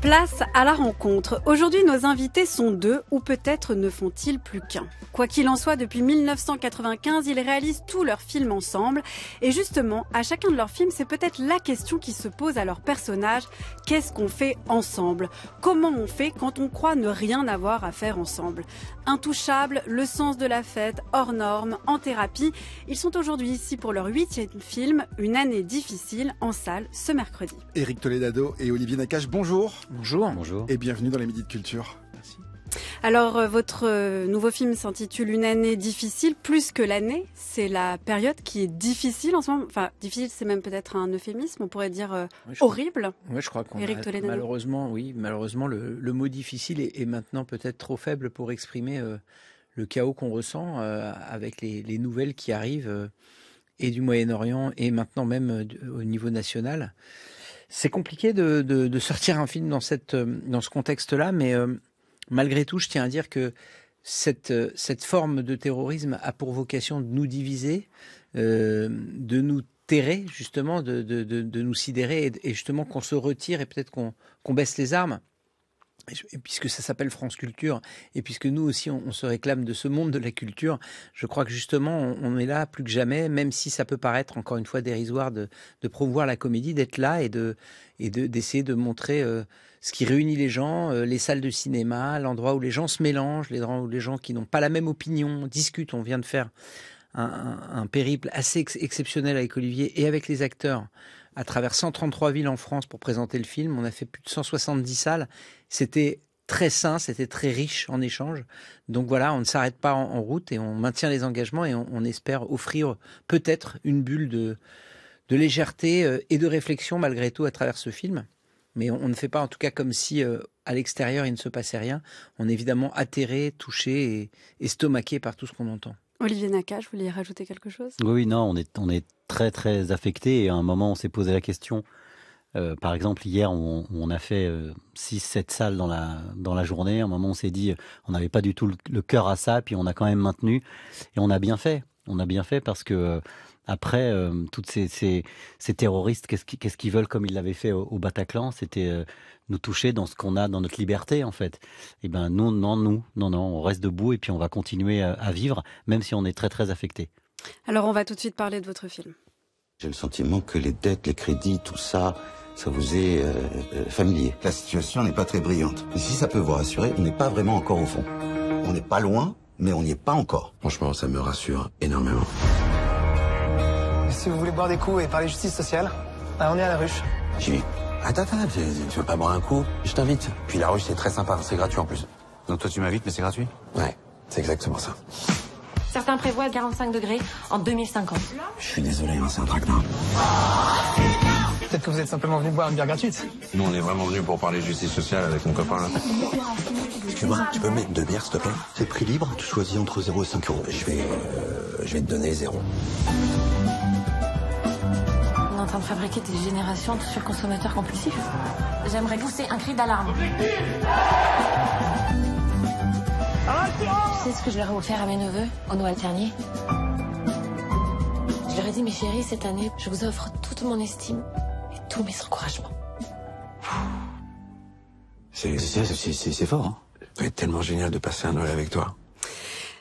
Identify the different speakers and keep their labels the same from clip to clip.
Speaker 1: Place à la rencontre. Aujourd'hui, nos invités sont deux, ou peut-être ne font-ils plus qu'un. Quoi qu'il en soit, depuis 1995, ils réalisent tous leurs films ensemble. Et justement, à chacun de leurs films, c'est peut-être la question qui se pose à leurs personnages. Qu'est-ce qu'on fait ensemble Comment on fait quand on croit ne rien avoir à faire ensemble Intouchables, le sens de la fête, hors normes, en thérapie, ils sont aujourd'hui ici pour leur huitième film, Une année difficile, en salle ce mercredi.
Speaker 2: Eric Toledado et Olivier Nakache, bonjour. Bonjour. Bonjour. Et bienvenue dans les Midi de Culture. Merci.
Speaker 1: Alors, euh, votre euh, nouveau film s'intitule Une année difficile, plus que l'année. C'est la période qui est difficile en ce moment. Enfin, difficile, c'est même peut-être un euphémisme. On pourrait dire euh, horrible. oui,
Speaker 3: je crois qu'on a, malheureusement, oui, malheureusement, le, mot difficile est, maintenant peut-être trop faible pour exprimer le chaos qu'on ressent avec les, nouvelles qui arrivent et du Moyen-Orient et maintenant même au niveau national. C'est compliqué de, sortir un film dans, cette, euh, dans ce contexte-là, mais euh, malgré tout, je tiens à dire que cette, euh, cette forme de terrorisme a pour vocation de nous diviser, de nous terrer, justement, de, nous sidérer, et, justement qu'on se retire et peut-être qu'on baisse les armes. Et puisque ça s'appelle France Culture, et puisque nous aussi on, se réclame de ce monde de la culture, je crois que justement on, est là plus que jamais, même si ça peut paraître encore une fois dérisoire de, de promouvoir la comédie, d'être là et de d'essayer de, montrer euh, ce qui réunit les gens, euh, les salles de cinéma, l'endroit où les gens se mélangent, l'endroit où les gens qui n'ont pas la même opinion discutent. On vient de faire un, périple assez exceptionnel avec Olivier et avec les acteurs à travers 133 villes en France pour présenter le film. On a fait plus de 170 salles. C'était très sain, c'était très riche en échanges. Donc voilà, on ne s'arrête pas en, route et on maintient les engagements et on, espère offrir peut-être une bulle de, légèreté euh, et de réflexion malgré tout à travers ce film. Mais on, ne fait pas en tout cas comme si euh, à l'extérieur il ne se passait rien. On est évidemment atterré, touché et estomaqué par tout ce qu'on entend.
Speaker 1: Olivier Naka, je voulais rajouter quelque chose.
Speaker 3: Oui, non, on est, on est très très affecté. Et
Speaker 4: à un moment, on s'est posé la question. Euh, par exemple, hier, on, on a fait 6-7 euh, salles dans la, dans la journée. À un moment, on s'est dit, euh, on n'avait pas du tout le, le, cœur à ça, puis on a quand même maintenu. Et on a bien fait. On a bien fait parce que après, tous euh, toutes ces, terroristes, qu'est-ce qu'ils veulent comme ils l'avaient fait au, Bataclan C'était euh, nous toucher dans ce qu'on a, dans notre liberté, en fait. Eh bien, non, non, nous, non, non, on reste debout et puis on va continuer à, vivre, même si on est très, très affecté.
Speaker 1: Alors, on va tout de suite parler de votre film.
Speaker 4: J'ai le sentiment que les dettes, les crédits, tout ça, ça vous est euh, familier. La situation n'est pas très brillante. Mais si ça peut vous rassurer, on n'est pas vraiment encore au fond. On n'est pas loin, mais on n'y est pas encore. Franchement, ça me rassure énormément si vous voulez boire des coups et parler justice sociale, bah, on est à la ruche.
Speaker 2: J'y vais. Attends, attends, tu, veux pas boire un coup Je t'invite. Puis la ruche, c'est très sympa, c'est gratuit en plus. Donc toi, tu m'invites, mais c'est gratuit Ouais, c'est exactement ça.
Speaker 1: Certains prévoient 45 degrés en 2050.
Speaker 2: Je suis désolé, hein, c'est un traquenard. Peut-être que vous êtes simplement venu boire une bière gratuite. Nous, on est vraiment venu pour parler justice sociale avec mon copain, là.
Speaker 4: Excuse-moi, tu peux
Speaker 2: mettre deux bières, s'il te plaît C'est prix libre, tu choisis entre 0 et 5 euros. Je vais, euh, je vais te donner 0
Speaker 1: train de fabriquer des générations de surconsommateurs compulsifs. J'aimerais pousser un cri d'alarme. Tu sais ce que je leur ai offert à mes neveux
Speaker 4: au Noël dernier Je leur ai dit, mes chéris, cette année, je vous offre toute
Speaker 1: mon estime et tous mes encouragements.
Speaker 2: C'est fort, hein Ça va être tellement génial de passer un Noël avec toi.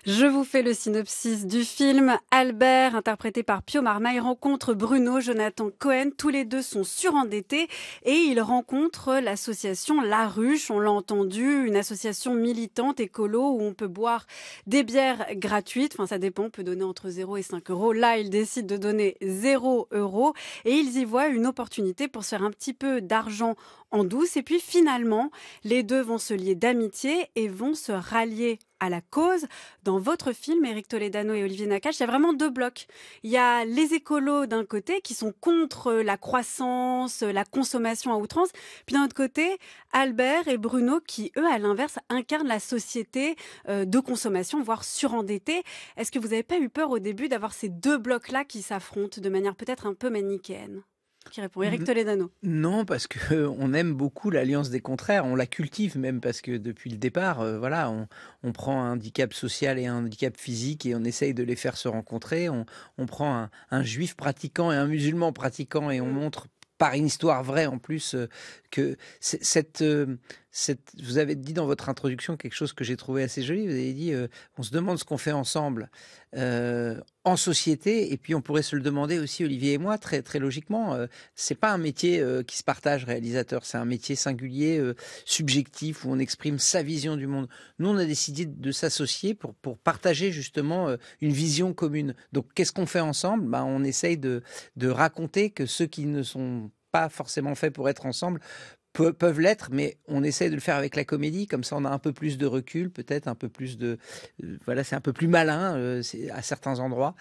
Speaker 1: Je vous fais le synopsis du film. Albert, interprété par Pio Marmaille, rencontre Bruno, Jonathan Cohen. Tous les deux sont surendettés et ils rencontrent l'association La Ruche. On l'a entendu, une association militante écolo où on peut boire des bières gratuites. Enfin, ça dépend, on peut donner entre 0 et 5 euros. Là, ils décident de donner 0 euros et ils y voient une opportunité pour se faire un petit peu d'argent en douce. Et puis finalement, les deux vont se lier d'amitié et vont se rallier à la cause. Dans votre film, Eric Toledano et Olivier Nakache, il y a vraiment deux blocs. Il y a les écolos d'un côté qui sont contre la croissance, la consommation à outrance. Puis d'un autre côté, Albert et Bruno qui, eux, à l'inverse, incarnent la société euh, de consommation, voire surendettée. Est-ce que vous n'avez pas eu peur au début d'avoir ces deux blocs-là qui s'affrontent de manière peut-être un peu manichéenne qui répond Eric Toledano.
Speaker 3: Non, parce que on aime beaucoup l'alliance des contraires, on la cultive même parce que depuis le départ, euh, voilà, on, prend un handicap social et un handicap physique et on essaye de les faire se rencontrer. On, prend un, juif pratiquant et un musulman pratiquant et on mm. montre par une histoire vraie en plus euh, que cette euh, vous avez dit dans votre introduction quelque chose que j'ai trouvé assez joli. Vous avez dit, euh, on se demande ce qu'on fait ensemble euh, en société, et puis on pourrait se le demander aussi, Olivier et moi, très très logiquement. Ce euh, c'est pas un métier qui se partage, réalisateur. C'est un métier singulier, subjectif, où on exprime sa vision du monde. Nous, on a décidé de s'associer pour pour partager justement une vision commune. Donc, qu'est-ce qu'on fait ensemble bah, on essaye de de raconter que ceux qui ne sont pas forcément faits pour être ensemble peuvent l'être, mais on essaie de le faire avec la comédie, comme ça on a un peu plus de recul, peut-être un peu plus de... Euh, voilà, c'est un peu plus malin euh, à certains endroits.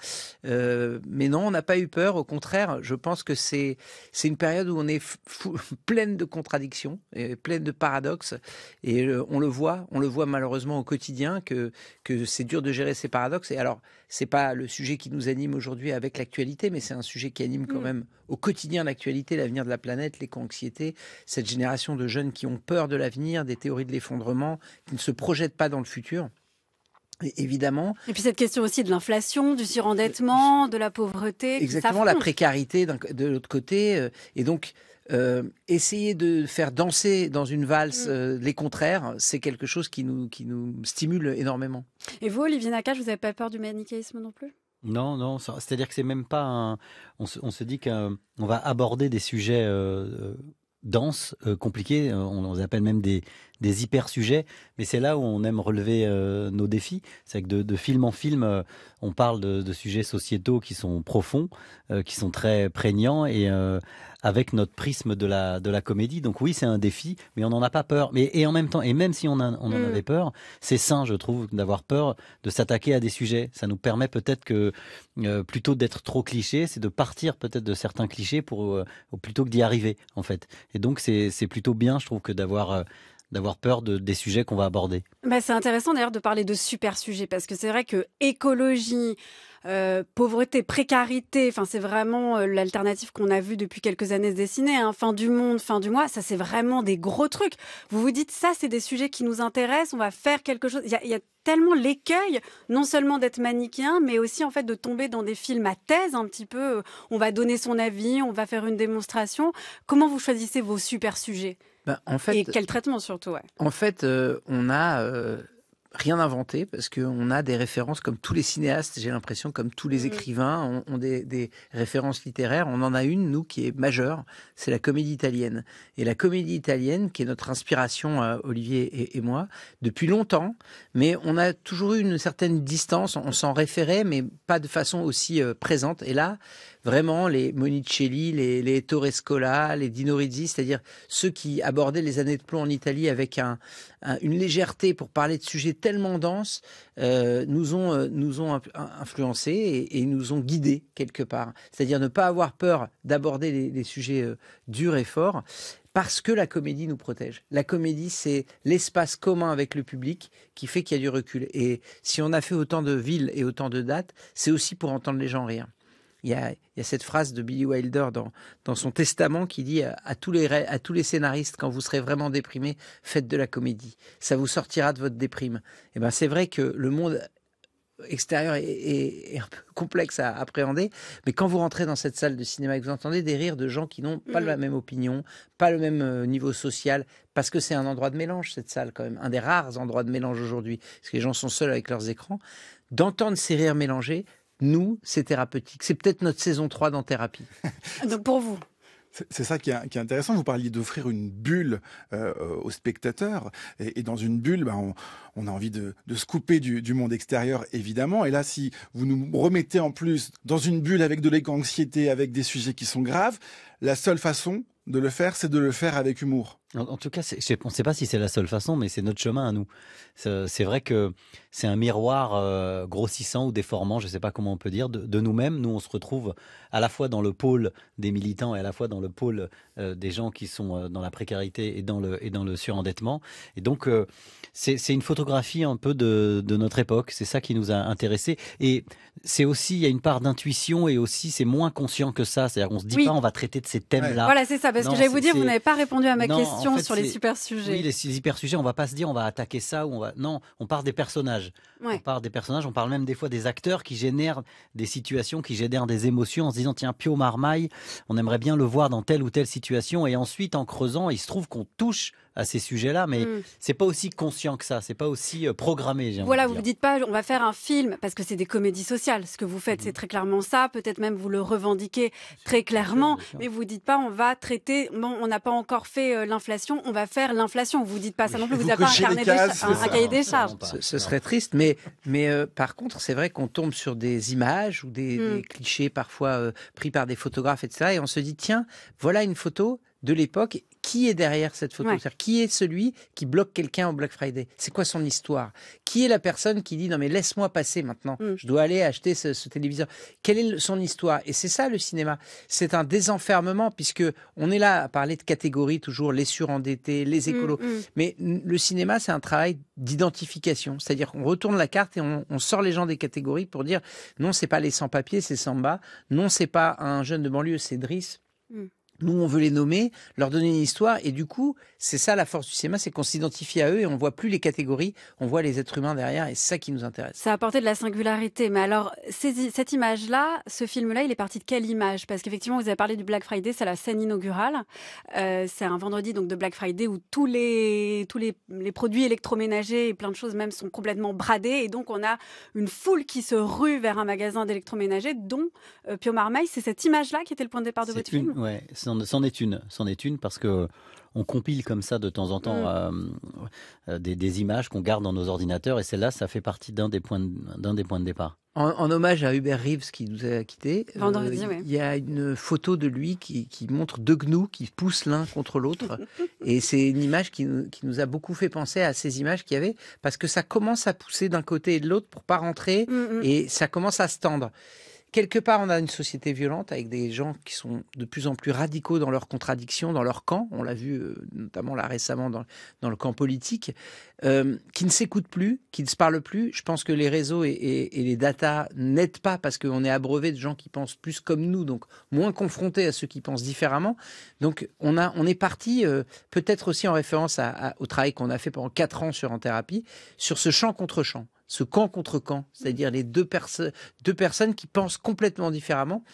Speaker 3: Euh, mais non, on n'a pas eu peur, au contraire, je pense que c'est une période où on est pleine de contradictions, et pleine de paradoxes, et on le voit, on le voit malheureusement au quotidien, que, que c'est dur de gérer ces paradoxes. Et alors, c'est pas le sujet qui nous anime aujourd'hui avec l'actualité, mais c'est un sujet qui anime quand mmh. même au quotidien l'actualité, l'avenir de la planète, les anxiétés cette génération de jeunes qui ont peur de l'avenir, des théories de l'effondrement, qui ne se projettent pas dans le futur. évidemment.
Speaker 1: Et puis cette question aussi de l'inflation, du surendettement, euh, de la pauvreté. Exactement, la
Speaker 3: précarité de l'autre côté. Euh, et donc, euh, essayer de faire danser dans une valse mm. les contraires, c'est quelque chose qui nous, qui nous stimule énormément.
Speaker 1: Et vous, Olivier Nakache, vous n'avez pas peur du manichéisme non plus
Speaker 4: non, non, c'est-à-dire que c'est même pas un. On se, dit qu'on va aborder des sujets denses, euh, compliquées. Euh, on, les appelle même des, des hyper sujets, mais c'est là où on aime relever euh, nos défis. C'est que de, film en film, euh, on parle de, sujets sociétaux qui sont profonds, euh, qui sont très prégnants et avec notre prisme de la, de la comédie. Donc oui, c'est un défi, mais on n'en a pas peur. Mais, et en même temps, et même si on, en mm. avait peur, c'est sain, je trouve, d'avoir peur de s'attaquer à des sujets. Ça nous permet peut-être que, plutôt d'être trop cliché, c'est de partir peut-être de certains clichés pour, plutôt que d'y arriver, en fait. Et donc, c'est plutôt bien, je trouve, que d'avoir d'avoir peur de, des sujets qu'on va aborder.
Speaker 1: Bah, c'est intéressant d'ailleurs de parler de super sujets parce que c'est vrai que écologie, euh, pauvreté, précarité, c'est vraiment euh, l'alternative qu'on a vue depuis quelques années se dessiner. Hein. Fin du monde, fin du mois, ça c'est vraiment des gros trucs. Vous vous dites ça, c'est des sujets qui nous intéressent, on va faire quelque chose. Il y a, tellement l'écueil, non seulement d'être manichéen, mais aussi en fait de tomber dans des films à thèse un petit peu. Euh, on va donner son avis, on va faire une démonstration. Comment vous choisissez vos super sujets
Speaker 3: bah, en fait, Et quel traitement surtout En fait, euh, on a euh, rien inventé parce qu'on a des références comme tous les cinéastes, j'ai l'impression, comme tous les mm. écrivains ont, des, références littéraires. On en a une, nous, qui est majeure, c'est la comédie italienne. Et la comédie italienne, qui est notre inspiration, euh, Olivier et, moi, depuis longtemps, mais on a toujours eu une certaine distance, on s'en référait, mais pas de façon aussi présente. Et là, vraiment les Monicelli, les, les Torrescola, les Dinorizzi, c'est-à-dire ceux qui abordaient les années de plomb en Italie avec une légèreté pour parler de sujets tellement denses, euh, nous ont, euh, influencés et, nous ont guidés quelque part. C'est-à-dire ne pas avoir peur d'aborder les, sujets euh, durs et forts, parce que la comédie nous protège. La comédie, c'est l'espace commun avec le public qui fait qu'il y a du recul. Et si on a fait autant de villes et autant de dates, c'est aussi pour entendre les gens rire. Il y, a, cette phrase de Billy Wilder dans, son testament qui dit à, tous les, scénaristes, quand vous serez vraiment déprimé, faites de la comédie. Ça vous sortira de votre déprime. Et eh ben c'est vrai que le monde extérieur est, un peu complexe à appréhender, mais quand vous rentrez dans cette salle de cinéma et que vous entendez des rires de gens qui n'ont pas la mm. même opinion, pas le même euh, niveau social, parce que c'est un endroit de mélange, cette salle quand même, un des rares endroits de mélange aujourd'hui, parce que les gens sont seuls avec leurs écrans, d'entendre ces rires mélangés, nous, c'est thérapeutique. C'est peut-être notre saison 3 dans Thérapie. Donc pour
Speaker 2: vous c'est ça qui est, intéressant. Vous parliez d'offrir une bulle euh, aux spectateurs. Et, dans une bulle, ben, on, a envie de, se couper du, monde extérieur, évidemment. Et là, si vous nous remettez en plus dans une bulle avec de l'anxiété, avec des sujets qui sont graves,
Speaker 4: la seule façon de le faire, c'est de le faire avec humour. En, tout cas, on ne sait pas si c'est la seule façon, mais c'est notre chemin à nous. C'est vrai que c'est un miroir euh, grossissant ou déformant, je ne sais pas comment on peut dire, de, nous-mêmes. Nous, on se retrouve à la fois dans le pôle des militants et à la fois dans le pôle euh, des gens qui sont euh, dans la précarité et dans le, et dans le surendettement. Et donc, c'est une photographie un peu de, notre époque. C'est ça qui nous a intéressés. Et c'est aussi, il y a une part d'intuition et aussi, c'est moins conscient que ça. C'est-à-dire qu'on ne se dit pas, on va traiter de ces thèmes-là. Voilà, c'est ça. Parce que j'allais vous dire, vous n'avez pas
Speaker 1: répondu à ma question sur les, super sujets. Oui, les, les,
Speaker 4: sujets, on va pas se dire on va attaquer ça on va. Non, on part des personnages. On part des personnages, on parle même des fois des acteurs qui génèrent des situations, qui génèrent des émotions en se disant tiens, Pio Marmaille, on aimerait bien le voir dans telle ou telle situation. Et ensuite, en creusant, il se trouve qu'on touche à ces sujets-là, mais hmm. c'est pas aussi conscient que ça, c'est pas aussi euh, programmé. Voilà, vous ne dites
Speaker 1: pas on va faire un film parce que c'est des comédies sociales. Ce que vous faites, c'est mhm. très clairement ça. Peut-être même vous le revendiquez très clairement, mais vous dites pas on va traiter. Bon, on n'a pas encore fait euh, l'inflation, on va faire l'inflation. Vous ne dites pas ça non plus. Vous n'avez un, cahier des charges. ce, serait
Speaker 3: triste, mais mais euh, par contre, c'est vrai qu'on tombe sur des images ou des, hmm. clichés parfois pris par des photographes, etc. Et on se dit tiens, voilà une photo de l'époque qui est derrière cette photo Qui est celui qui bloque quelqu'un au Black Friday C'est quoi son histoire Qui est la personne qui dit non mais laisse-moi passer maintenant, mm. je dois aller acheter ce, téléviseur Quelle est son histoire Et c'est ça le cinéma, c'est un désenfermement puisque on est là à parler de catégories toujours, les surendettés, les mm, écolos, mm. mais le cinéma c'est un travail d'identification, c'est-à-dire qu'on retourne la carte et on, sort les gens des catégories pour dire non c'est pas les sans-papiers, c'est Samba, non c'est pas un jeune de banlieue, c'est Driss. Nous, on veut les nommer, leur donner une histoire, et du coup, c'est ça la force du cinéma, c'est qu'on s'identifie à eux et on voit plus les catégories, on voit les êtres humains derrière, et c'est ça qui nous intéresse.
Speaker 1: Ça a apporté de la singularité, mais alors cette image-là, ce film-là, il est parti de quelle image Parce qu'effectivement, vous avez parlé du Black Friday, c'est la scène inaugurale, euh, c'est un vendredi donc de Black Friday où tous les tous les, produits électroménagers et plein de choses même sont complètement bradés, et donc on a une foule qui se rue vers un magasin d'électroménager, dont euh, Pio Marmaille. C'est cette image-là qui était le point de départ de votre
Speaker 4: film c'en est une, c'en est une parce que on compile comme ça de temps en temps mm. euh, euh, des, images qu'on garde dans nos ordinateurs et celle-là, ça fait partie d'un des points d'un des points de départ.
Speaker 3: En, hommage à Hubert Reeves qui nous a quittés, euh, il y a une photo de lui qui, qui montre deux gnous qui poussent l'un contre l'autre. et c'est une image qui, nous a beaucoup fait penser à ces images qu'il y avait, parce que ça commence à pousser d'un côté et de l'autre pour pas rentrer, mm, mm. et ça commence à se tendre quelque part, on a une société violente avec des gens qui sont de plus en plus radicaux dans leurs contradictions, dans leur camp. On l'a vu euh, notamment là récemment dans, le camp politique, euh, qui ne s'écoutent plus, qui ne se parlent plus. Je pense que les réseaux et, les datas n'aident pas parce qu'on est abreuvé de gens qui pensent plus comme nous, donc moins confrontés à ceux qui pensent différemment. Donc on, a, on est parti, euh, peut-être aussi en référence au travail qu'on a fait pendant quatre ans sur En Thérapie, sur ce champ contre champ ce camp contre camp, c'est-à-dire les deux, personnes, deux personnes qui pensent complètement différemment.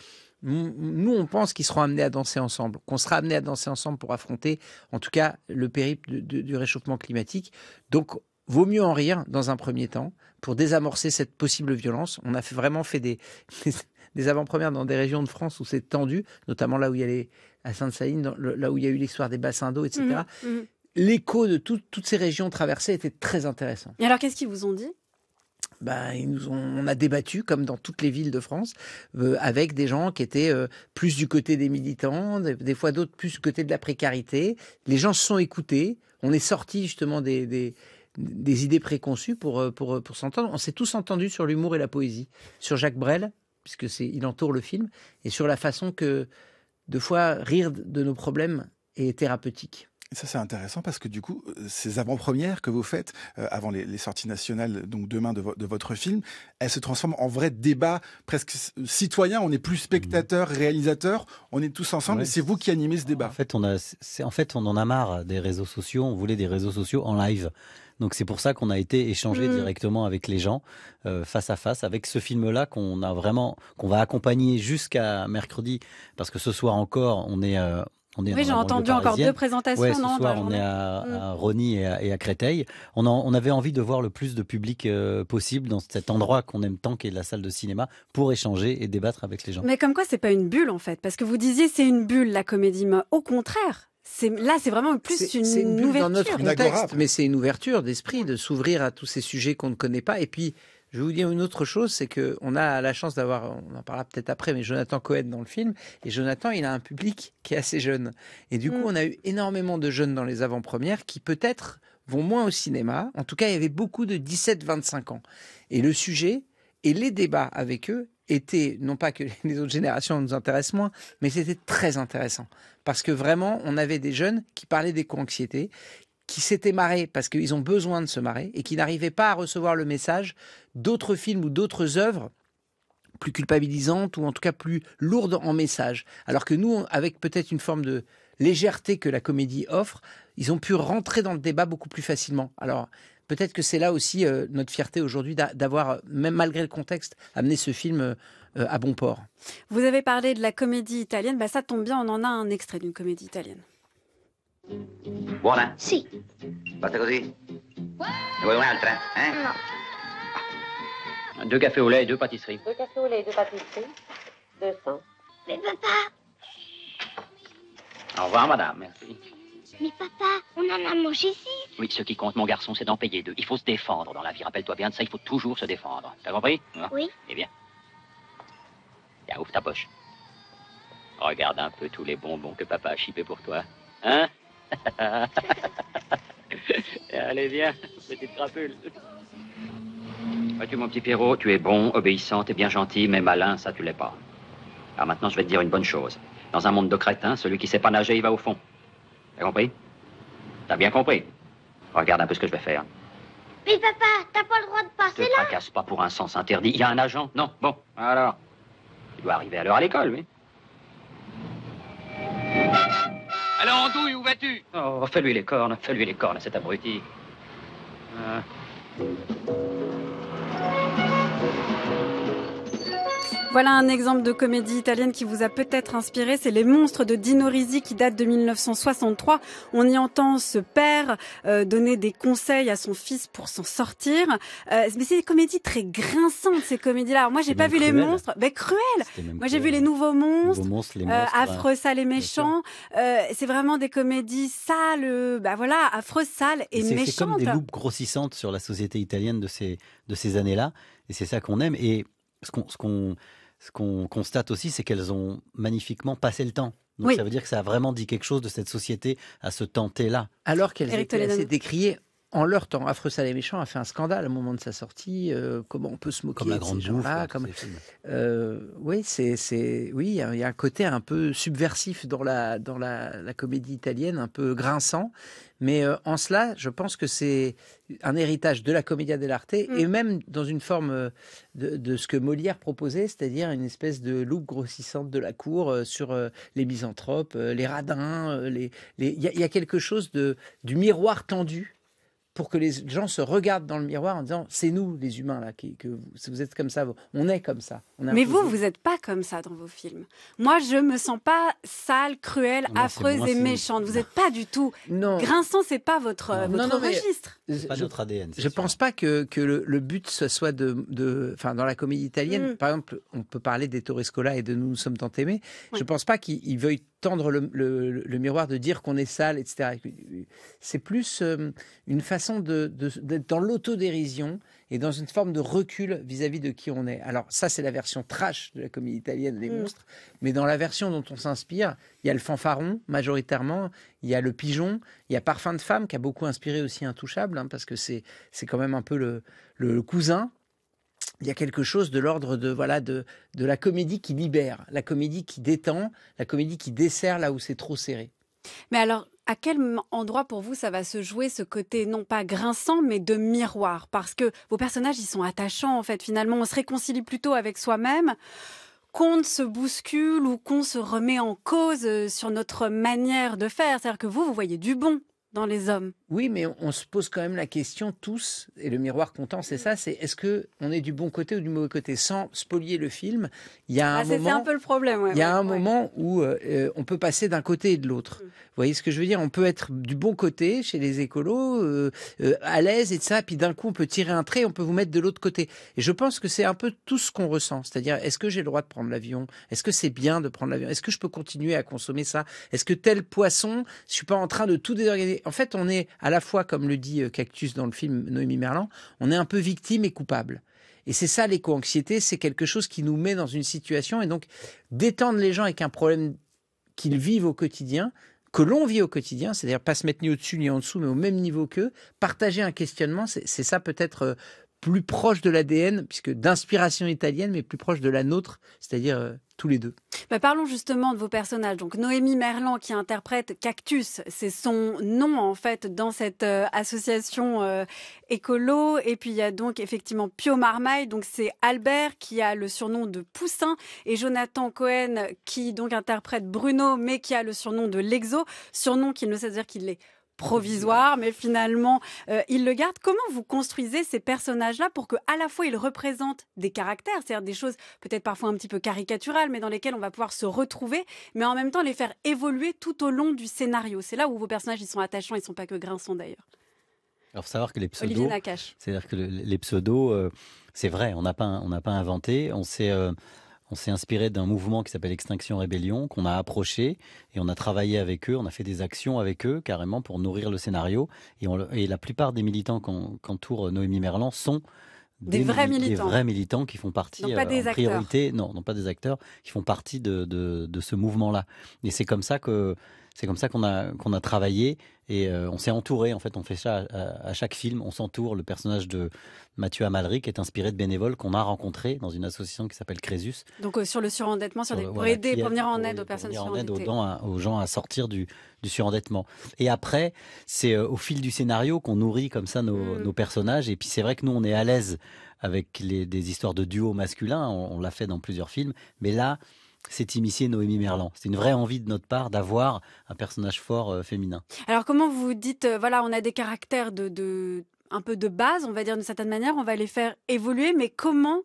Speaker 3: Nous, on pense qu'ils seront amenés à danser ensemble, qu'on sera amenés à danser ensemble pour affronter, en tout cas, le périple du réchauffement climatique. Donc, vaut mieux en rire dans un premier temps pour désamorcer cette possible violence. On a vraiment fait des, des avant-premières dans des régions de France où c'est tendu, notamment là où il y a les, à Sainte-Saline, là où il y a eu l'histoire des bassins d'eau, etc. Mmh, mmh. l'écho de toutes ces régions traversées était très intéressant.
Speaker 1: Et alors, qu'est-ce qu'ils vous ont dit
Speaker 3: bah, on a débattu, comme dans toutes les villes de France, euh, avec des gens qui étaient euh, plus du côté des militants, des, fois d'autres plus du côté de la précarité. Les gens se sont écoutés. On est sorti justement des, idées préconçues euh, pour, s'entendre. On s'est tous entendus sur l'humour et la poésie, sur Jacques Brel, puisque c'est, il entoure le film, et sur la façon que, de fois, rire de nos problèmes est thérapeutique ça, c'est intéressant parce que du coup, euh, ces avant-premières
Speaker 2: que vous faites euh, avant les, sorties nationales, donc demain de, votre film, elles se transforment en vrai débat presque citoyen. On n'est plus spectateur, mmh. réalisateur, on est tous ensemble et c'est
Speaker 4: vous qui animez ce débat. En fait, on en fait, a marre des réseaux sociaux. On voulait des réseaux sociaux en live. Donc c'est pour ça qu'on a été échangé mmh. directement avec les gens, euh, face à face, avec ce film-là qu'on a vraiment, qu'on va accompagner jusqu'à mercredi, parce que ce soir encore, on est oui, j'ai entendu encore deux présentations. ce soir, on est à, mm. Rony et à, Créteil. On, on, avait envie de voir le plus de public euh, possible dans cet endroit qu'on aime tant, qui est la salle de cinéma, pour échanger et débattre avec les gens.
Speaker 1: Mais comme quoi, c'est pas une bulle en fait, parce que vous disiez c'est une bulle la comédie. Au contraire, là, c'est vraiment plus une, une ouverture. dans notre contexte,
Speaker 3: mais c'est une ouverture d'esprit de s'ouvrir à tous ces sujets qu'on ne connaît pas. Et puis, je vous dire une autre chose, c'est que on a la chance d'avoir, on en parlera peut-être après, mais Jonathan Cohen dans le film. Et Jonathan, il a un public qui est assez jeune. Et du coup, mm. on a eu énormément de jeunes dans les avant-premières qui peut-être vont moins au cinéma. En tout cas, il y avait beaucoup de 17-25 ans. Et le sujet et les débats avec eux étaient, non pas que les autres générations nous intéressent moins, mais c'était très intéressant. Parce que vraiment, on avait des jeunes qui parlaient des co-anxiétés, qui s'étaient marrés parce qu'ils ont besoin de se marrer et qui n'arrivaient pas à recevoir le message d'autres films ou d'autres œuvres plus culpabilisantes ou en tout cas plus lourdes en message. Alors que nous, avec peut-être une forme de légèreté que la comédie offre, ils ont pu rentrer dans le débat beaucoup plus facilement. Alors peut-être que c'est là aussi euh, notre fierté aujourd'hui d'avoir, euh, même malgré le contexte, amené ce film euh, à bon port.
Speaker 1: Vous avez parlé de la comédie italienne, bah, ça tombe bien, on en a un extrait d'une comédie italienne. Buona? Si.
Speaker 3: Basta così?
Speaker 4: Ne vuoi autre, eh? hein? No. Ah, deux cafés au lait et deux pâtisseries.
Speaker 3: Deux cafés au lait et deux pâtisseries. Deux 200. Mais papa
Speaker 4: Au revoir, madame. Merci.
Speaker 3: Mais papa, on en a mangé six.
Speaker 4: Oui, ce qui compte, mon garçon, c'est d'en payer deux. Il faut se défendre dans la vie. Rappelle-toi bien de ça, il faut toujours se défendre. T'as compris hein? Oui. Eh bien. Tiens, ouvre ta poche. Regarde un peu tous les bonbons que papa a chipés pour toi. Hein Allez, viens, petite crapule. Vois-tu, mon petit Pierrot, tu es bon, obéissant, et bien gentil, mais malin, ça, tu l'es pas. Alors maintenant, je vais te dire une bonne chose. Dans un monde de crétins, celui qui sait pas nager, il va au fond. T'as compris T'as bien compris Regarde un peu ce que je vais faire.
Speaker 2: Mais papa, t'as pas le droit de
Speaker 4: passer là Te tracasse pas pour un sens interdit. Il y a un agent, non Bon, alors. Il doit arriver à l'heure à l'école, oui Alors, Andouille, où vas-tu Oh, fais-lui les cornes, fais-lui les cornes cet abruti.
Speaker 3: Ah.
Speaker 1: Voilà un exemple de comédie italienne qui vous a peut-être inspiré, c'est Les Monstres de Dino Risi qui date de 1963. On y entend ce père euh, donner des conseils à son fils pour s'en sortir. Euh, mais c'est des comédies très grinçantes ces comédies-là. moi j'ai pas vu Les Monstres, mais cruel. Moi j'ai vu Les Nouveaux Monstres, nouveaux les euh, Affreux, sales et méchants. c'est vraiment des comédies sales, bah voilà, affreuses, sales et, méchants ». méchantes. C'est comme des loupes
Speaker 4: grossissantes sur la société italienne de ces de ces années-là. Et c'est ça qu'on aime. Et ce qu'on, ce qu'on, ce qu'on constate aussi, c'est qu'elles ont magnifiquement passé le temps. Donc ça veut dire que ça a vraiment dit quelque chose de cette société à se tenter là.
Speaker 3: Alors qu'elles étaient assez décriées en leur temps. Affreux, Salé, méchant a fait un scandale au moment de sa sortie. Euh, comment on peut se moquer comme la de grande ces gens-là euh, Oui, c'est, oui, il y, a un côté un peu subversif dans la dans la, comédie italienne, un peu grinçant. Mais euh, en cela, je pense que c'est un héritage de la commedia dell'arte et mm. même dans une forme de, ce que Molière proposait, c'est-à-dire une espèce de loupe grossissante de la cour sur les misanthropes, les radins. Les, il y, y, a quelque chose de du miroir tendu pour que les gens se regardent dans le miroir en disant c'est nous les humains là qui, que vous, vous, êtes comme ça, on est
Speaker 1: comme ça. Mais vous, vous n'êtes pas comme ça dans vos films. Moi, je me sens pas sale, cruelle, affreuse et méchante. Vous n'êtes pas du tout. Non. Grinçant, c'est pas votre, votre registre.
Speaker 4: pas notre ADN. Je,
Speaker 3: ne pense pas que, que le, but ce soit de, de enfin dans la comédie italienne, mm. par exemple, on peut parler des Torrescola et de Nous nous sommes tant aimés. Je Je pense pas qu'ils veuillent tendre le, miroir, de dire qu'on est sale, etc. C'est plus euh, une façon d'être de, de, dans l'autodérision et dans une forme de recul vis-à-vis de qui on est. Alors ça, c'est la version trash de la comédie italienne, des mm. monstres. Mais dans la version dont on s'inspire, il y a le fanfaron, majoritairement, il y a le pigeon, il y a Parfum de femme, qui a beaucoup inspiré aussi Intouchable, hein, parce que c'est quand même un peu le cousin il y a quelque chose de l'ordre de voilà de, la comédie qui libère, la comédie qui détend, la comédie qui dessert là où c'est trop serré.
Speaker 1: Mais alors, à quel endroit pour vous ça va se jouer ce côté non pas grinçant mais de miroir Parce que vos personnages ils sont attachants en fait finalement, on se réconcilie plutôt avec soi-même qu'on se bouscule ou qu'on se remet en cause euh, sur notre manière de faire. C'est-à-dire que vous, vous voyez du bon dans les hommes. Oui, mais on, se pose quand même
Speaker 3: la question tous, et le miroir content, c'est ça, c'est est-ce que on est du bon côté ou du mauvais côté Sans spolier le film, il y a un ah, moment... un peu
Speaker 1: le problème, Il y a
Speaker 3: un moment où euh, on peut passer d'un côté et de l'autre. Mm. Vous voyez ce que je veux dire On peut être du bon côté chez les écolos, euh, euh, à l'aise et de ça, puis d'un coup on peut tirer un trait, on peut vous mettre de l'autre côté. Et je pense que c'est un peu tout ce qu'on ressent. C'est-à-dire, est-ce que j'ai le droit de prendre l'avion Est-ce que c'est bien de prendre l'avion Est-ce que je peux continuer à consommer ça Est-ce que tel poisson, je suis pas en train de tout désorganiser En fait, on est à la fois, comme le dit euh, Cactus dans le film Noémie Merlan, on est un peu victime et coupable. Et c'est ça l'éco-anxiété, c'est quelque chose qui nous met dans une situation et donc détendre les gens avec un problème qu'ils vivent au quotidien, que l'on vit au quotidien, c'est-à-dire pas se mettre ni au-dessus ni en dessous, mais au même niveau qu'eux, partager un questionnement, c'est ça peut-être euh, plus proche de l'ADN, puisque d'inspiration italienne, mais plus proche de la nôtre, c'est-à-dire euh, tous les deux.
Speaker 1: Bah, parlons justement de vos personnages. Donc Noémie Merlan qui interprète Cactus, c'est son nom en fait dans cette euh, association euh, écolo. Et puis il y a donc effectivement Pio Marmaille, donc c'est Albert qui a le surnom de Poussin et Jonathan Cohen qui donc interprète Bruno mais qui a le surnom de L'Exo, surnom qu'il ne sait dire qu'il est provisoire, mais finalement, euh, il le garde. Comment vous construisez ces personnages-là pour que, à la fois, ils représentent des caractères, c'est-à-dire des choses peut-être parfois un petit peu caricaturales, mais dans lesquelles on va pouvoir se retrouver, mais en même temps les faire évoluer tout au long du scénario C'est là où vos personnages, ils sont attachants, ils ne sont pas que grinçons d'ailleurs.
Speaker 4: Alors, faut savoir que les pseudos, c'est-à-dire que les pseudos, euh, c'est vrai, on n'a pas, on n'a pas inventé, on s'est euh, on s'est inspiré d'un mouvement qui s'appelle Extinction Rébellion, qu'on a approché et on a travaillé avec eux, on a fait des actions avec eux carrément pour nourrir le scénario. Et, la plupart des militants qu'entoure Noémie Merlan sont
Speaker 1: des, vrais militants.
Speaker 4: qui font partie, euh, non, pas des non, pas des acteurs, qui font partie de, ce mouvement-là. Et c'est comme ça que qu'on a travaillé et euh, on s'est entouré, en fait, on fait ça à, chaque film, on s'entoure. Le personnage de Mathieu Amalric est inspiré de bénévoles qu'on a rencontrés dans une association qui s'appelle Crésus.
Speaker 1: Donc euh, sur le surendettement, sur, pour aider, pour venir en aide aux personnes surendettées. Aide
Speaker 4: aux, gens à sortir du, surendettement. Et après, c'est euh, au fil du scénario qu'on nourrit comme ça mm. nos, personnages. Et puis c'est vrai que nous, on est à l'aise avec les, des histoires de duo masculin, on l'a fait dans plusieurs films. Mais là, c'est immiscée Noémie Merlan. C'est une vraie envie de notre part d'avoir un personnage fort euh, féminin.
Speaker 1: Alors comment vous dites, euh, voilà, on a des caractères de, un peu de base, on va dire d'une certaine manière, on va les faire évoluer, mais comment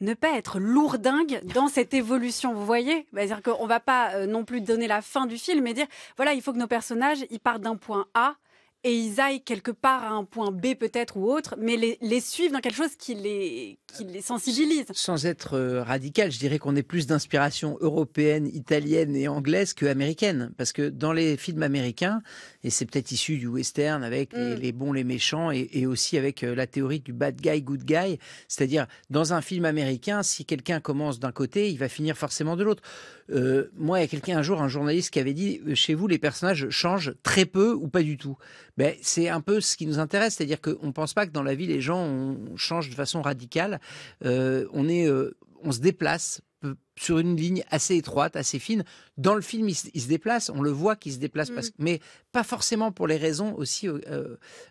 Speaker 1: ne pas être lourdingue dans cette évolution, vous voyez on bah, dire qu'on ne va pas euh, non plus donner la fin du film et dire, voilà, il faut que nos personnages, ils partent d'un point A et ils aillent quelque part à un point B peut-être ou autre, mais les, suivent dans quelque chose qui les, sensibilise.
Speaker 3: Sans être euh, radical, je dirais qu'on est plus d'inspiration européenne, italienne et anglaise que américaine. Parce que dans les films américains, et c'est peut-être issu du western avec les, mm. bons, les méchants, et, aussi avec euh, la théorie du bad guy, good guy, c'est-à-dire dans un film américain, si quelqu'un commence d'un côté, il va finir forcément de l'autre. Euh, moi, il y a quelqu'un un jour, un journaliste qui avait dit, chez vous, les personnages changent très peu ou pas du tout. Ben, c'est un peu ce qui nous intéresse, c'est-à-dire qu'on ne pense pas que dans la vie les gens changent de façon radicale. Euh, on est, euh, on se déplace euh, sur une ligne assez étroite, assez fine. Dans le film, il, se déplace, on le voit qu'il se déplace, mmh. mais pas forcément pour les raisons aussi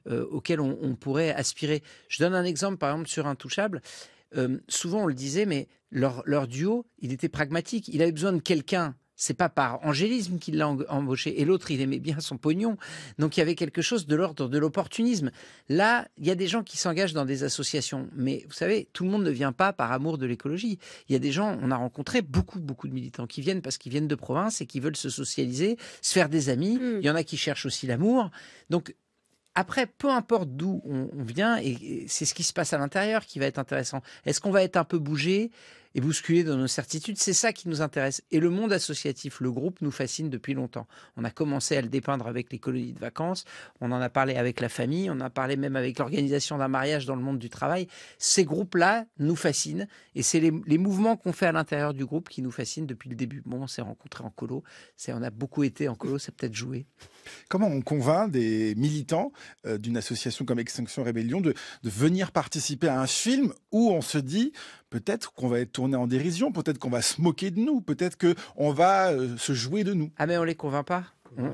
Speaker 3: auxquelles on, pourrait aspirer. Je donne un exemple, par exemple, sur Intouchable. souvent, on le disait, mais leur, leur duo, il était pragmatique. Il avait besoin de quelqu'un c'est pas par angélisme qu'il l'a embauché. Et l'autre, il aimait bien son pognon. Donc il y avait quelque chose de l'ordre de l'opportunisme. Là, il y a des gens qui s'engagent dans des associations. Mais vous savez, tout le monde ne vient pas par amour de l'écologie. Il y a des gens, on a rencontré beaucoup, beaucoup de militants qui viennent parce qu'ils viennent de province et qui veulent se socialiser, se faire des amis. Hmm. Il y en a qui cherchent aussi l'amour. Donc après, peu importe d'où on, vient, et c'est ce qui se passe à l'intérieur qui va être intéressant. Est-ce qu'on va être un peu bougé et bousculer dans nos certitudes. C'est ça qui nous intéresse. Et le monde associatif, le groupe, nous fascine depuis longtemps. On a commencé à le dépeindre avec les colonies de vacances, on en a parlé avec la famille, on en a parlé même avec l'organisation d'un mariage dans le monde du travail. Ces groupes-là nous fascinent et c'est les, mouvements qu'on fait à l'intérieur du groupe qui nous fascinent depuis le début. Bon, on s'est rencontrés en colo, on a beaucoup été en colo, c'est peut-être joué.
Speaker 2: Comment on convainc des militants euh, d'une association comme Extinction Rébellion de, de venir participer à un film où on se dit peut-être qu'on va être tourné
Speaker 3: en dérision, peut-être qu'on va se moquer de nous, peut-être qu'on va euh, se jouer de nous. Ah mais on les convainc pas.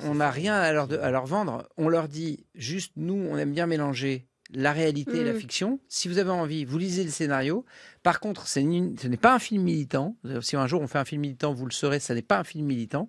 Speaker 3: On n'a rien à leur, vendre. On leur dit juste, nous, on aime bien mélanger la réalité et la mm. fiction. Si vous avez envie, vous lisez le scénario. Par contre, ce n'est pas un film militant. Euh, si un jour on fait un film militant, vous le saurez, ce n'est pas un film militant.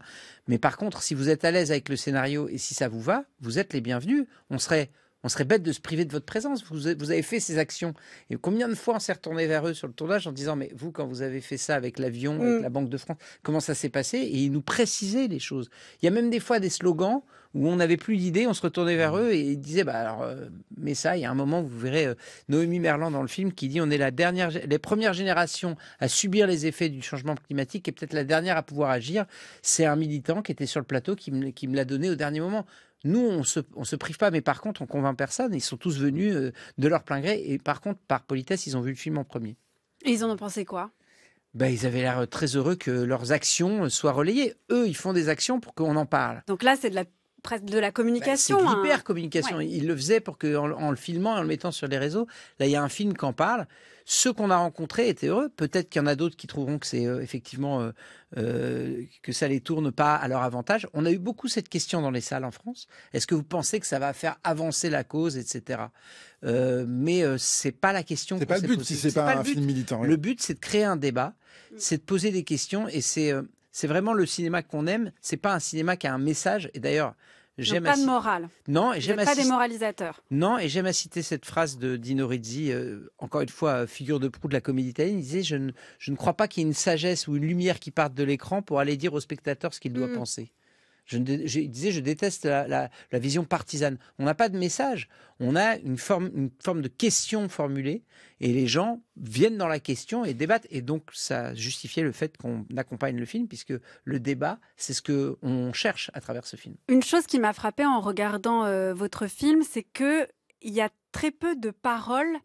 Speaker 3: Mais par contre, si vous êtes à l'aise avec le scénario et si ça vous va, vous êtes les bienvenus. On serait on serait bête de se priver de votre présence. Vous, avez fait ces actions. Et combien de fois on s'est retourné vers eux sur le tournage en disant Mais vous, quand vous avez fait ça avec l'avion, mm. avec la Banque de France, comment ça s'est passé Et ils nous précisaient les choses. Il y a même des fois des slogans où on n'avait plus d'idées, on se retournait vers mm. eux et ils disaient bah alors euh, mais ça il y a un moment vous verrez euh, Noémie Merland dans le film qui dit on est la dernière les premières générations à subir les effets du changement climatique et peut-être la dernière à pouvoir agir, c'est un militant qui était sur le plateau qui me l'a donné au dernier moment. Nous, on se, se prive pas, mais par contre, on convainc personne. Ils sont tous venus euh, de leur plein gré. Et par contre, par politesse, ils ont vu le film en premier.
Speaker 1: Et ils en ont pensé quoi
Speaker 3: ben, ils avaient l'air très heureux que leurs actions soient relayées. Eux, ils font des actions pour qu'on en parle.
Speaker 1: Donc là, c'est de la de la communication. Bah, hein. hyper communication. Il
Speaker 3: le faisait pour que, en, le filmant et en le mettant sur les réseaux, là, il y a un film qui en parle. Ceux qu'on a rencontrés étaient heureux. Peut-être qu'il y en a d'autres qui trouveront que c'est ne euh, effectivement euh, euh, que ça les tourne pas à leur avantage. On a eu beaucoup cette question dans les salles en France. Est-ce que vous pensez que ça va faire avancer la cause, etc. mais c'est pas la question. C'est pas le but si c'est pas, pas, un film militant. Le but, c'est de créer un débat, mm. c'est de poser des questions et c'est c'est vraiment le cinéma qu'on aime. C'est pas un cinéma qui a un message. Et d'ailleurs, J'aime pas de morale.
Speaker 1: Non, et j'aime pas des moralisateurs.
Speaker 3: Non, et j'aime à citer cette phrase de Dino Rizzi, euh, encore une fois euh, figure de proue de la comédie italienne. Il disait je ne, je ne crois pas qu'il y ait une sagesse ou une lumière qui parte de l'écran pour aller dire au spectateur ce qu'il doit hmm. penser. Je, je disais, je déteste la, vision partisane. On n'a pas de message. On a une forme, une forme de question formulée et les gens viennent dans la question et débattent. Et donc, ça justifiait le fait qu'on accompagne le film, puisque le débat, c'est ce qu'on cherche à travers ce film.
Speaker 1: Une chose qui m'a frappée en regardant euh, votre film, c'est qu'il y a très peu de paroles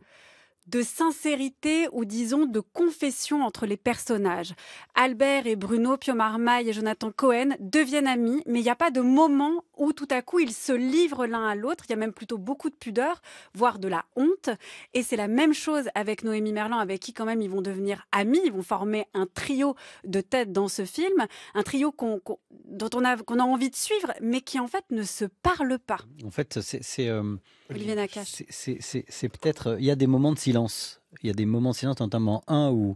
Speaker 1: de sincérité ou disons de confession entre les personnages. Albert et Bruno, Pio et Jonathan Cohen deviennent amis, mais il n'y a pas de moment où tout à coup ils se livrent l'un à l'autre. Il y a même plutôt beaucoup de pudeur, voire de la honte. Et c'est la même chose avec Noémie Merlin, avec qui quand même ils vont devenir amis. Ils vont former un trio de têtes dans ce film, un trio dont on a, envie de suivre, mais qui en fait ne se parle pas.
Speaker 4: En fait, c'est c'est, euh, c'est, peut-être euh, il y a des moments de silence. Il y a des moments de silence, notamment un où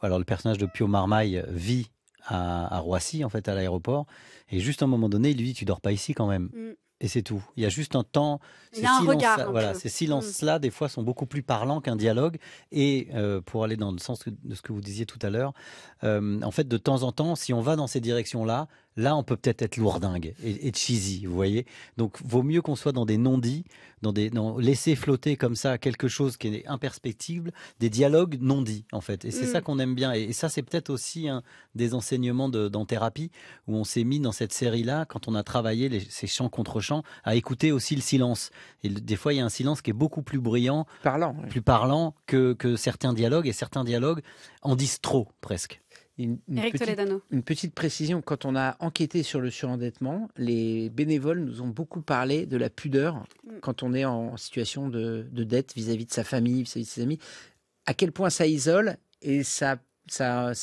Speaker 4: alors le personnage de Pio Marmaille vit à, Roissy, en fait, à l'aéroport. Et juste à un moment donné, il lui dit Tu dors pas ici quand même. Mm. Et c'est tout. Il y a juste un temps. Ces silences-là, voilà, ces mm. silences là des fois, sont beaucoup plus parlants qu'un dialogue. Et euh, pour aller dans le sens de ce que vous disiez tout à l'heure, euh, en fait, de temps en temps, si on va dans ces directions-là, Là, on peut peut-être être lourdingue et, et, cheesy, vous voyez. Donc, vaut mieux qu'on soit dans des non-dits, dans des laisser flotter comme ça quelque chose qui est imperspectible, des dialogues non-dits en fait. Et c'est mm. ça qu'on aime bien. Et, ça, c'est peut-être aussi un des enseignements de, dans thérapie où on s'est mis dans cette série-là quand on a travaillé ces chants contre chants à écouter aussi le silence. Et des fois, il y a un silence qui est beaucoup plus brillant, plus parlant que certains dialogues. Et certains dialogues en disent trop
Speaker 3: presque. Une, petite, précision, quand on a enquêté sur le surendettement, les bénévoles nous ont beaucoup parlé de la pudeur mm. quand on est en situation de, dette vis-à-vis de sa famille, vis-à-vis de ses amis, à quel point ça isole et ça,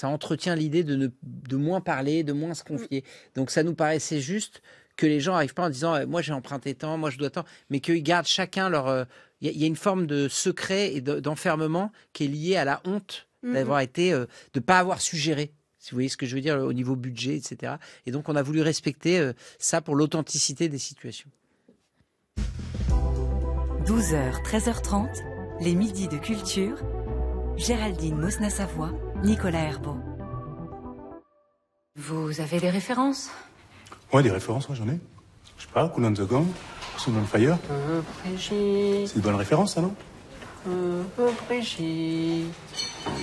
Speaker 3: entretient l'idée de, moins parler, de moins se mm. confier. Donc ça nous paraissait juste que les gens n'arrivent pas en disant «Eh, moi j'ai emprunté tant, moi je dois tant, mais qu'ils gardent chacun leur... Euh, il y, a une forme de secret et d'enfermement qui est liée à la honte Mmh, d'avoir mmh. été, euh, de pas avoir suggéré. Si vous voyez ce que je veux dire au niveau budget, etc. Et donc on a voulu respecter euh, ça pour l'authenticité des situations.
Speaker 1: 12h, 13h30, les midis de culture. Géraldine Mosna-Savoie, Nicolas Herbeau. Vous avez des références
Speaker 2: Ouais, des références, moi j'en ai. Je sais pas, Cool on the Gang, Fire.
Speaker 3: Euh, C'est une
Speaker 2: bonne référence,
Speaker 1: ça, non euh, Brigitte.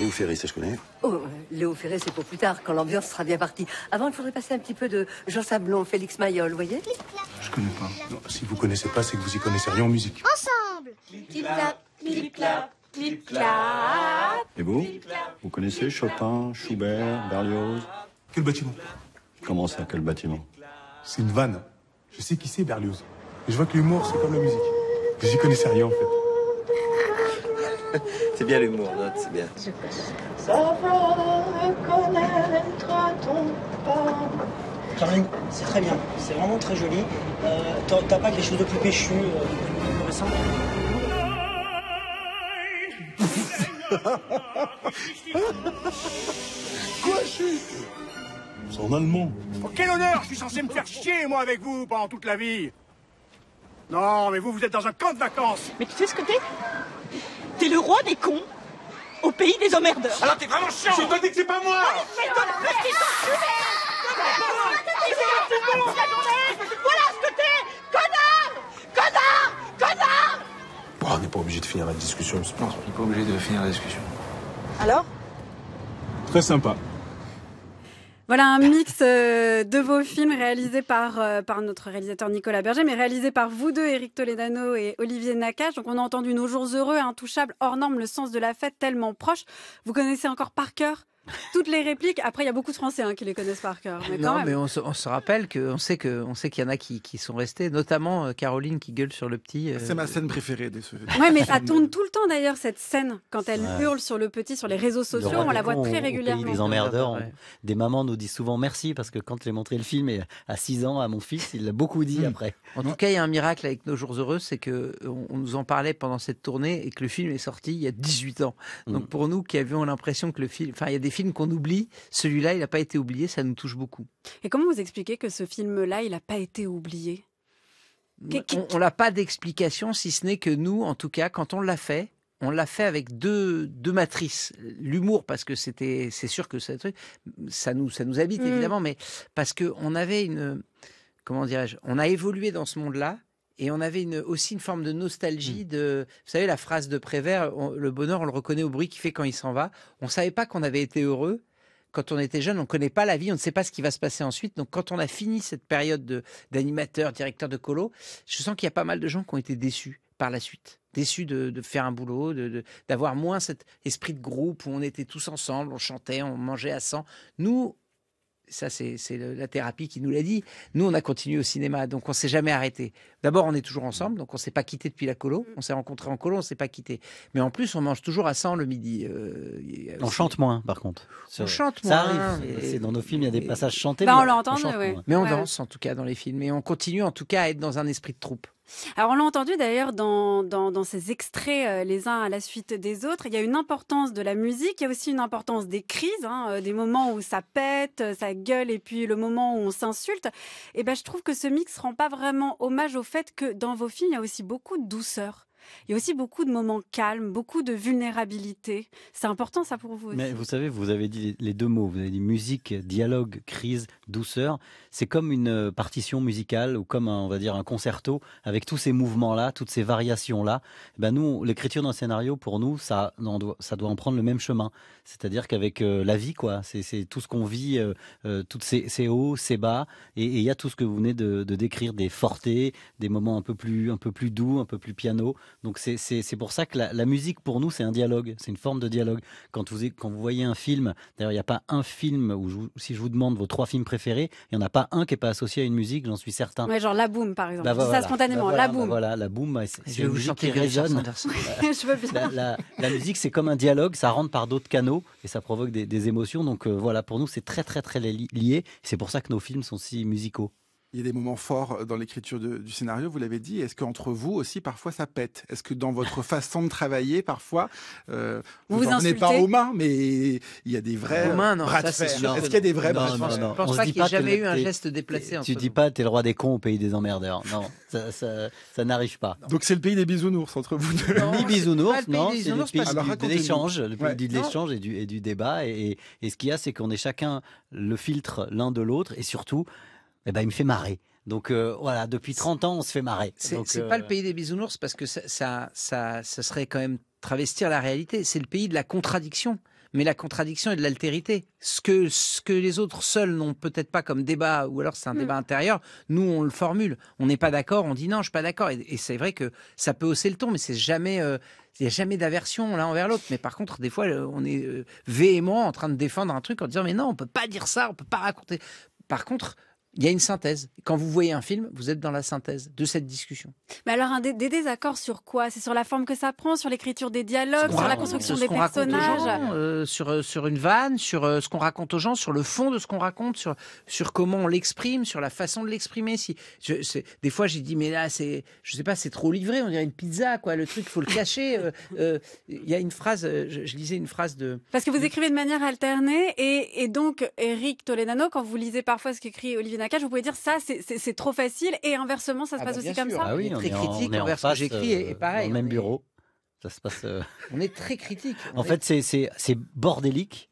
Speaker 2: Léo Ferré, ça je connais.
Speaker 1: Oh, Léo Ferré, c'est pour plus tard, quand l'ambiance sera bien partie. Avant, il faudrait passer un petit peu de Jean Sablon, Félix Mayol, vous voyez
Speaker 2: Je connais pas. si vous connaissez pas, c'est que vous y connaissez rien en musique.
Speaker 3: Ensemble Clip-clap,
Speaker 1: clip-clap, clip-clap.
Speaker 2: Et vous Vous connaissez Chopin, Schubert, Berlioz Quel bâtiment Comment ça, quel bâtiment C'est une vanne. Je sais qui c'est Berlioz. Et je vois que l'humour, c'est comme la musique. Vous y connaissez rien en fait.
Speaker 4: c'est bien l'humour, c'est bien. ton
Speaker 1: pas. c'est très bien, c'est
Speaker 4: vraiment très joli. Euh, t'as pas quelque chose de plus péchu, euh, de plus récent
Speaker 2: Quoi, C'est en allemand. Oh, quel honneur je suis censé me faire chier, moi,
Speaker 4: avec vous, pendant toute la vie Non, mais vous, vous êtes dans un camp de vacances Mais tu sais ce que t'es T'es le roi des cons au pays des emmerdeurs. Alors ah t'es vraiment chiant Je te hein. dis que c'est pas moi ah, Voilà
Speaker 1: ce que t'es Connard Connard Connard
Speaker 2: Bon, oh, on n'est pas obligé de finir la discussion, je pense. on n'est pas obligé de finir la discussion. Alors Très sympa.
Speaker 1: Voilà un mix euh, de vos films réalisés par, euh, par notre réalisateur Nicolas Berger, mais réalisés par vous deux, Éric Toledano et Olivier Nakache. Donc on a entendu Nos jours heureux, intouchables, hors normes, le sens de la fête tellement proche. Vous connaissez encore par cœur toutes les répliques. Après, il y a beaucoup de Français hein, qui les connaissent par cœur. Mais non, mais
Speaker 3: on se, on se rappelle qu'on sait que, on sait qu'il y en a qui, qui sont restés, notamment euh, Caroline qui gueule sur le petit. Euh, c'est ma scène préférée des Ouais, mais ça tourne
Speaker 1: tout le temps d'ailleurs cette scène quand elle hurle sur le petit sur les réseaux sociaux. on la voit très régulièrement. les emmerdeurs,
Speaker 4: des mamans nous disent souvent merci parce que quand j'ai montré le film à 6 ans à mon fils, il l'a beaucoup dit hmm. après.
Speaker 3: En tout cas, il y a un miracle avec Nos Jours Heureux, c'est que euh, on nous en parlait pendant cette tournée et que le film est sorti il y a 18 ans. Hmm. Donc pour nous qui avions l'impression que le film, enfin il y a des film qu'on oublie. Celui-là, il n'a pas été oublié, ça nous touche beaucoup.
Speaker 1: Et comment vous expliquez que ce film-là, il n'a pas été oublié
Speaker 3: On n'a pas d'explication, si ce n'est que nous, en tout cas, quand on l'a fait, on l'a fait avec deux, deux matrices. L'humour, parce que c'était, c'est sûr que ça, ça, nous, ça nous habite, mm. évidemment, mais parce qu'on avait une, comment dirais-je, on a évolué dans ce monde-là et on avait aussi une forme de nostalgie mm. de, vous savez, la phrase de Prévert, le bonheur, on le reconnaît au bruit qu'il fait quand il s'en va. On savait pas qu'on avait été heureux. Quand on était jeune, on ne connaît pas la vie, on ne sait pas ce qui va se passer ensuite. Donc, quand on a fini cette période d'animateur, directeur de colo, je sens qu'il y a pas mal de gens qui ont été déçus par la suite. Déçus de, faire un boulot, d'avoir de, moins cet esprit de groupe où on était tous ensemble, on chantait, on mangeait à 100. Nous, ça c'est la thérapie qui nous l'a dit, nous on a continué au cinéma, donc on s'est jamais arrêté. D'abord on est toujours ensemble, donc on s'est pas quitté depuis la colo, mm. on s'est rencontré en colo, on s'est pas quitté. Mais en plus on mange toujours à 100 le midi. Euh, on chante moins par contre. On chante moins. Ça arrive, dans nos films, il y a des passages chantés. Bah, on l'entend, Mais on danse en tout cas dans les films, et on continue en tout cas à être dans un esprit de troupe.
Speaker 1: Alors on l'a entendu d'ailleurs dans, dans, ces extraits euh, les uns à la suite des autres, il y a une importance de la musique, il y a aussi une importance des crises, hein, euh, des moments où ça pète, euh, ça gueule et puis le moment où on s'insulte. Et eh ben je trouve que ce mix rend pas vraiment hommage au fait que dans vos films, il y a aussi beaucoup de douceur. Il y a aussi beaucoup de moments calmes, beaucoup de vulnérabilité. C'est important ça pour vous aussi. Mais vous
Speaker 4: savez, vous avez dit les deux mots. Vous avez dit musique, dialogue, crise, douceur. C'est comme une euh, partition musicale ou comme un, on va dire un concerto avec tous ces mouvements-là, toutes ces variations-là. Eh ben nous, l'écriture d'un scénario pour nous, ça, doit, ça doit en prendre le même chemin. C'est-à-dire qu'avec euh, la vie, quoi, c'est tout ce qu'on vit, euh, toutes ces, hauts, ces bas, et il y a tout ce que vous venez de, décrire, des fortés, des moments un peu plus, un peu plus doux, un peu plus piano, donc c'est pour ça que la, musique pour nous c'est un dialogue, c'est une forme de dialogue. Quand vous, quand vous voyez un film, d'ailleurs il n'y a pas un film où si je vous demande vos trois films préférés, il n'y en a pas un qui n'est pas associé à une musique, j'en suis certain. Ouais,
Speaker 1: genre la boom par exemple, bah, ça spontanément, bah, la bah, boom.
Speaker 4: voilà, la boom, c'est une musique qui résonne. la, la, musique c'est comme un dialogue, ça rentre par d'autres canaux et ça provoque des, émotions. Donc euh, voilà, pour nous c'est très très très lié. C'est pour ça que nos films sont si musicaux. Il y a des moments
Speaker 2: forts euh, dans l'écriture du scénario, vous l'avez dit. Est-ce qu'entre vous aussi, parfois, ça pète Est-ce que dans votre façon de travailler, parfois, euh, vous, pas aux mains, mais il y a des vrais mains, bras de Est-ce qu'il y a des vrais bras de fer Je pense pas qu'il ait jamais eu un geste déplacé. Tu
Speaker 4: dis pas, t'es le roi des cons au pays des emmerdeurs. Non, ça, ça, n'arrive pas.
Speaker 2: Donc c'est le pays des bisounours entre
Speaker 4: vous deux. Ni bisounours, non, c'est le pays de l'échange, le pays de l'échange et du débat. Et ce qu'il y a, c'est qu'on est chacun le filtre l'un de l'autre et surtout eh ben, il me fait marrer. Donc euh, voilà, depuis 30 ans, on se fait marrer. C'est pas le euh,
Speaker 3: pays des bisounours parce que ça, ça, ça, serait quand même travestir la réalité. C'est le pays de la contradiction mais la contradiction et de l'altérité. Ce que, ce que les autres seuls n'ont peut-être pas comme débat, ou alors c'est un hmm. débat intérieur, nous on le formule. On n'est pas d'accord, on dit non, je suis pas d'accord. Et, c'est vrai que ça peut hausser le ton, mais c'est jamais, euh, il n'y a jamais d'aversion l'un envers l'autre. Mais par contre, des fois, on est véhément en train de défendre un truc en disant mais non, on peut pas dire ça, on peut pas raconter. Par contre, il y a une synthèse. Quand vous voyez un film, vous êtes dans la synthèse de cette discussion.
Speaker 1: Mais alors, des, désaccords sur quoi C'est sur la forme que ça prend, sur l'écriture des dialogues, sur la construction des personnages
Speaker 3: euh, sur, euh, sur une vanne, sur euh, ce qu'on raconte aux gens, sur le fond de ce qu'on raconte, sur, sur comment on l'exprime, sur la façon de l'exprimer. Si, des fois, j'ai dit, mais là, c'est, je sais pas, c'est trop livré, on dirait une pizza, quoi. Le truc, il faut le cacher. Il y a une phrase, je, lisais une phrase de.
Speaker 1: Parce que vous écrivez de manière alternée, et, donc, Eric Toledano, quand vous lisez parfois ce qu'écrit Olivier vous pouvez dire ça, c'est trop facile, et inversement, ça se ah passe bah, aussi comme ça. Ah on est très
Speaker 3: critique est en j'écris, euh, pareil. même bureau,
Speaker 4: ça se passe. Euh,
Speaker 1: on est très critique. En fait,
Speaker 4: c'est bordélique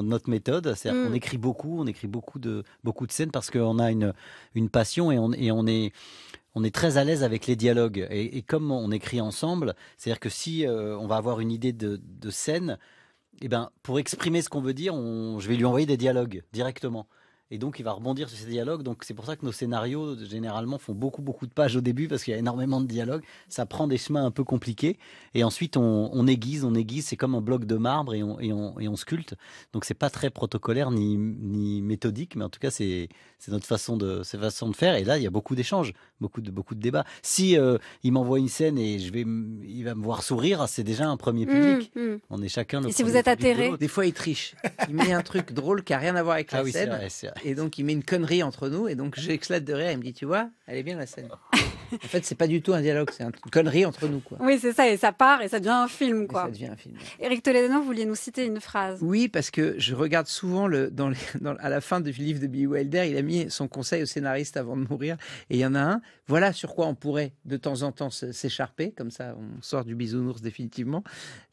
Speaker 4: notre méthode, cest mm. écrit beaucoup, on écrit beaucoup de beaucoup de scènes parce qu'on a une une passion et on et on est on est très à l'aise avec les dialogues et, et, comme on écrit ensemble, c'est-à-dire que si euh, on va avoir une idée de, de scène, eh ben pour exprimer ce qu'on veut dire, on, je vais lui envoyer des dialogues directement. Et donc, il va rebondir sur ces dialogues. Donc, c'est pour ça que nos scénarios, généralement, font beaucoup, beaucoup de pages au début parce qu'il y a énormément de dialogues. Ça prend des chemins un peu compliqués. Et ensuite, on, aiguise, on aiguise. C'est comme un bloc de marbre et on, sculpte. Donc, c'est pas très protocolaire ni, méthodique, mais en tout cas, c'est notre façon de, de faire. Et là, il y a beaucoup d'échanges, beaucoup de, beaucoup de débats. Si euh, il m'envoie une scène et je vais, il va me voir
Speaker 3: sourire, c'est déjà un premier mmh, public. Mmh. On est chacun le Et si vous êtes atterré. Des fois, il triche. Il met un truc drôle qui a rien à voir avec ah la scène. Et donc, il met une connerie entre nous. Et donc, j'exclate de rire. Il me dit, tu vois, elle est bien la scène. en fait, c'est pas du tout un dialogue, c'est une connerie entre nous,
Speaker 1: Oui, c'est ça, et ça part et ça devient un film, quoi. ça devient Toledano, vous vouliez nous citer une phrase.
Speaker 3: Oui, parce que je regarde souvent à la fin du livre de Billy Wilder, il a mis son conseil au scénariste avant de mourir, et il y en a un. Voilà sur quoi on pourrait de temps en temps s'écharper, comme ça, on sort du bisounours définitivement.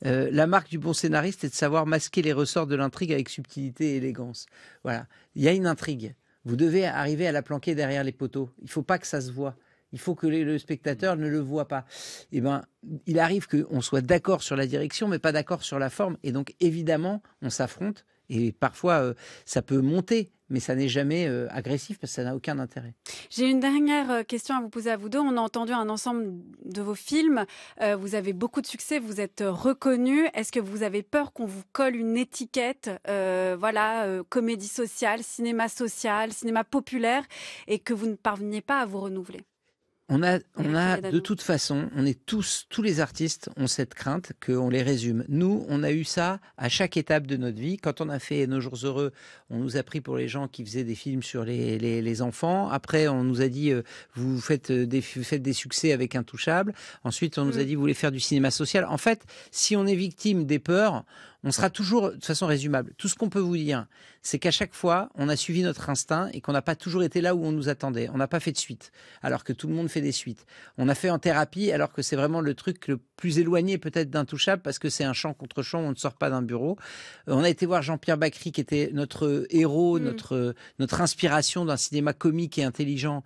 Speaker 3: Euh, la marque du bon scénariste est de savoir masquer les ressorts de l'intrigue avec subtilité et élégance. Voilà, il y a une intrigue. Vous devez arriver à la planquer derrière les poteaux. Il ne faut pas que ça se voie. Il faut que le spectateur ne le voit pas. Eh ben, il arrive qu'on soit d'accord sur la direction, mais pas d'accord sur la forme. Et donc, évidemment, on s'affronte. Et parfois, euh, ça peut monter, mais ça n'est jamais euh, agressif parce que ça n'a aucun intérêt.
Speaker 1: J'ai une dernière euh, question à vous poser à vous deux. On a entendu un ensemble de vos films. vous avez beaucoup de succès, vous êtes reconnu. Est-ce que vous avez peur qu'on vous colle une étiquette, voilà, comédie sociale, cinéma social, cinéma populaire, et que vous ne parveniez pas à vous renouveler
Speaker 3: on a, on a de toute façon, on est tous, tous les artistes ont cette crainte qu'on les résume. Nous, on a eu ça à chaque étape de notre vie. Quand on a fait Nos Jours Heureux, on nous a pris pour les gens qui faisaient des films sur les, enfants. Après, on nous a dit, euh, vous faites euh, des, faites des succès avec Intouchables. Ensuite, on nous a mm. dit, vous voulez faire du cinéma social. En fait, si on est victime des peurs, on sera toujours, de façon résumable, tout ce qu'on peut vous dire, c'est qu'à chaque fois, on a suivi notre instinct et qu'on n'a pas toujours été là où on nous attendait. On n'a pas fait de suite, alors que tout le monde fait des suites. On a fait en thérapie, alors que c'est vraiment le truc le plus éloigné peut-être d'intouchable, parce que c'est un champ contre champ, on ne sort pas d'un bureau. Euh, on a été voir Jean-Pierre Bacry, qui était notre euh, héros, mm. notre, euh, notre inspiration d'un cinéma comique et intelligent,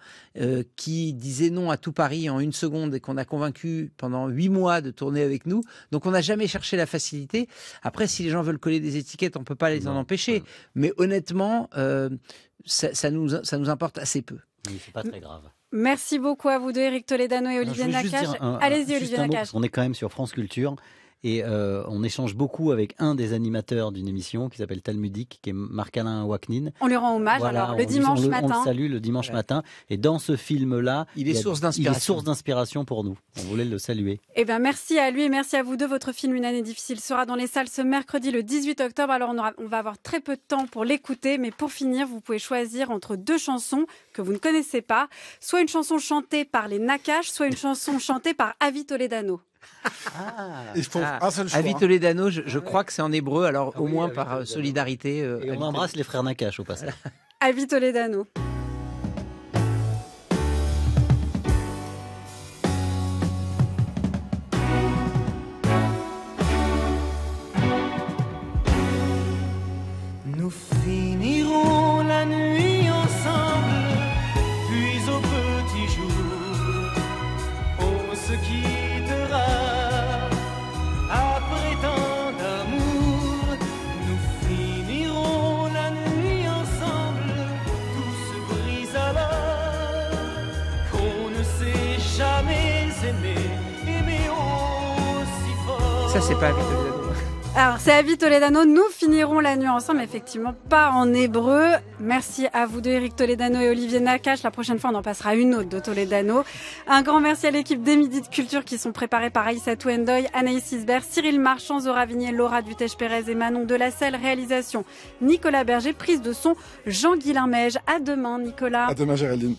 Speaker 3: qui disait non à tout Paris en une seconde et qu'on a convaincu pendant huit mois de tourner avec nous. Donc on n'a jamais cherché la facilité. Après, si les gens veulent coller des étiquettes, on peut pas les en empêcher. Mais honnêtement, euh, ça, nous, ça nous importe assez peu. Oui, n'est
Speaker 4: pas très grave.
Speaker 1: Merci beaucoup à vous deux, Eric Toledano et Olivier Nakache. Allez-y, Olivier Nakache. On
Speaker 3: est quand même sur France Culture.
Speaker 4: Et euh, on échange beaucoup avec un des animateurs d'une émission qui s'appelle Talmudic, qui est Marc-Alain Waknin. On
Speaker 1: lui rend hommage le dimanche matin. On le salue
Speaker 4: le dimanche matin. Et dans ce film-là, il, est source d'inspiration. pour nous. On voulait le saluer.
Speaker 1: Eh bien, merci à lui et merci à vous deux. Votre film Une année difficile sera dans les salles ce mercredi le 18 octobre. Alors on, on va avoir très peu de temps pour l'écouter, mais pour finir, vous pouvez choisir entre deux chansons que vous ne connaissez pas, soit une chanson chantée par les Nakash, soit une chanson chantée par Avi Toledano. Ah, les
Speaker 3: je, crois que c'est en hébreu, alors ah au moins par euh, solidarité. Euh, on embrasse les frères Nakache au passage.
Speaker 1: les Dano. David Toledano, nous finirons la nuit ensemble, effectivement pas en hébreu. Merci à vous deux, Eric Toledano et Olivier Nakache. La prochaine fois, on en passera une autre de Toledano. Un grand merci à l'équipe des Midi de Culture qui sont préparés par Aïssa Touendoy, Anaïs Isbert, Cyril Marchand, Zora Laura Dutèche-Pérez et Manon selle Réalisation Nicolas Berger, prise de son Jean-Guilain Mège. À demain, Nicolas. À
Speaker 2: demain, Géraldine.